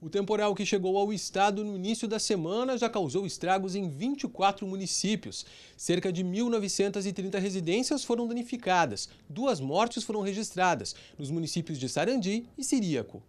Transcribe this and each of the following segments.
O temporal que chegou ao estado no início da semana já causou estragos em 24 municípios. Cerca de 1.930 residências foram danificadas. Duas mortes foram registradas nos municípios de Sarandi e Siríaco.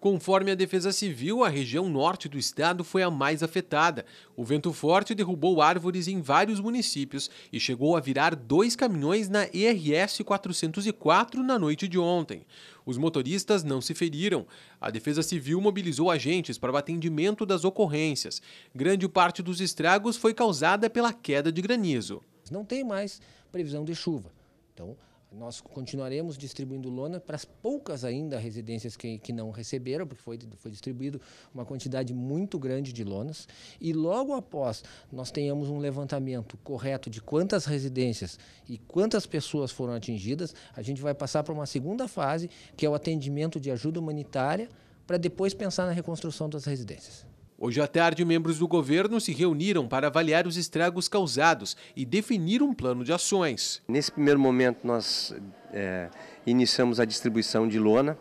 Conforme a Defesa Civil, a região norte do estado foi a mais afetada. O vento forte derrubou árvores em vários municípios e chegou a virar dois caminhões na ERS 404 na noite de ontem. Os motoristas não se feriram. A Defesa Civil mobilizou agentes para o atendimento das ocorrências. Grande parte dos estragos foi causada pela queda de granizo. Não tem mais previsão de chuva. Então, nós continuaremos distribuindo lona para as poucas ainda residências que, que não receberam, porque foi, foi distribuído uma quantidade muito grande de lonas. E logo após nós tenhamos um levantamento correto de quantas residências e quantas pessoas foram atingidas, a gente vai passar para uma segunda fase, que é o atendimento de ajuda humanitária, para depois pensar na reconstrução das residências. Hoje à tarde, membros do governo se reuniram para avaliar os estragos causados e definir um plano de ações. Nesse primeiro momento, nós é, iniciamos a distribuição de lona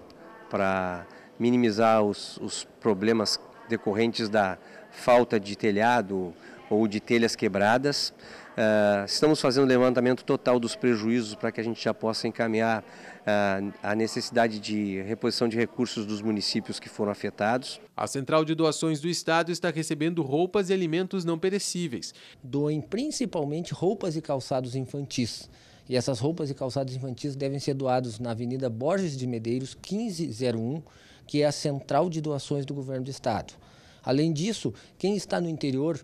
para minimizar os, os problemas decorrentes da falta de telhado, ou de telhas quebradas. Ah, estamos fazendo levantamento total dos prejuízos para que a gente já possa encaminhar ah, a necessidade de reposição de recursos dos municípios que foram afetados. A Central de Doações do Estado está recebendo roupas e alimentos não perecíveis. Doem principalmente roupas e calçados infantis. E essas roupas e calçados infantis devem ser doados na Avenida Borges de Medeiros, 1501, que é a central de doações do governo do estado. Além disso, quem está no interior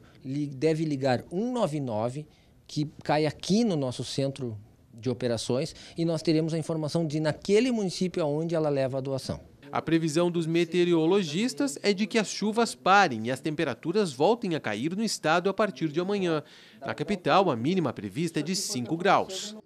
deve ligar 199, que cai aqui no nosso centro de operações, e nós teremos a informação de naquele município aonde ela leva a doação. A previsão dos meteorologistas é de que as chuvas parem e as temperaturas voltem a cair no estado a partir de amanhã. Na capital, a mínima prevista é de 5 graus.